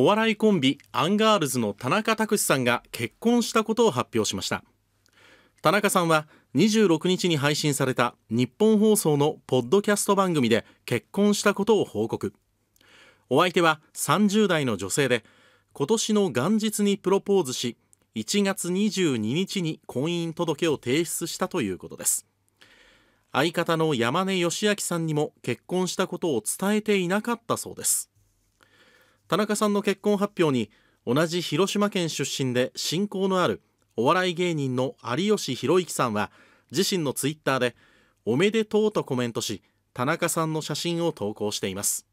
お笑いコンビアンガールズの田中卓さんが結婚したことを発表しました田中さんは26日に配信された日本放送のポッドキャスト番組で結婚したことを報告お相手は30代の女性で今年の元日にプロポーズし1月22日に婚姻届を提出したということです相方の山根義明さんにも結婚したことを伝えていなかったそうです田中さんの結婚発表に同じ広島県出身で親交のあるお笑い芸人の有吉弘行さんは自身のツイッターでおめでとうとコメントし田中さんの写真を投稿しています